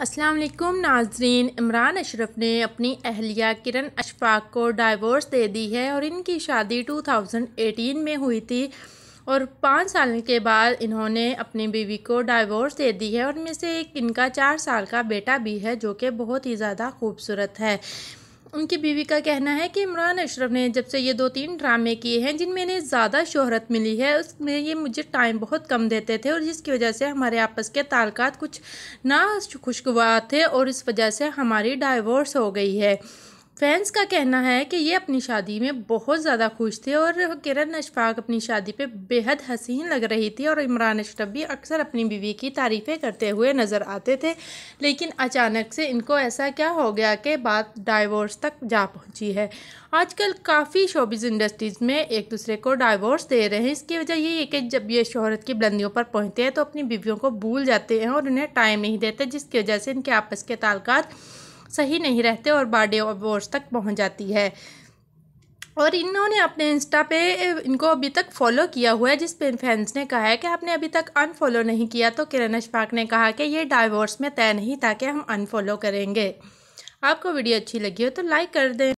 असलम नाजरीन इमरान अशरफ ने अपनी अहलिया किरण अशफाक को डाइवोर्स दे दी है और इनकी शादी 2018 में हुई थी और पाँच साल के बाद इन्होंने अपनी बीवी को डाइवोर्स दे दी है और इनमें से एक इनका चार साल का बेटा भी है जो कि बहुत ही ज़्यादा खूबसूरत है उनकी बीवी का कहना है कि इमरान अशरफ ने जब से ये दो तीन ड्रामे किए हैं जिनमें इन्हें ज़्यादा शोहरत मिली है उसमें ये मुझे टाइम बहुत कम देते थे और जिसकी वजह से हमारे आपस के ताल्लुकात कुछ ना खुशगवार थे और इस वजह से हमारी डाइवोर्स हो गई है फैंस का कहना है कि ये अपनी शादी में बहुत ज़्यादा खुश थे और किरण अशफाक अपनी शादी पे बेहद हसीन लग रही थी और इमरान अशरफ भी अक्सर अपनी बीवी की तारीफ़ें करते हुए नज़र आते थे लेकिन अचानक से इनको ऐसा क्या हो गया कि बात डाइवोर्स तक जा पहुंची है आजकल काफ़ी शोबिज़ इंडस्ट्रीज़ में एक दूसरे को डाइवोर्स दे रहे हैं इसकी वजह यही है कि जब ये शोहरत की बुलंदियों पर पहुँचते हैं तो अपनी बीवियों को भूल जाते हैं और उन्हें टाइम नहीं देते जिसकी वजह से इनके आपस के तलकात सही नहीं रहते और बाडे अबोर्स तक पहुँच जाती है और इन्होंने अपने इंस्टा पे इनको अभी तक फॉलो किया हुआ है जिस पे फैंस ने कहा है कि आपने अभी तक अनफॉलो नहीं किया तो किरण अशफाक ने कहा कि ये डाइवोर्स में तय नहीं था कि हम अनफॉलो करेंगे आपको वीडियो अच्छी लगी हो तो लाइक कर दें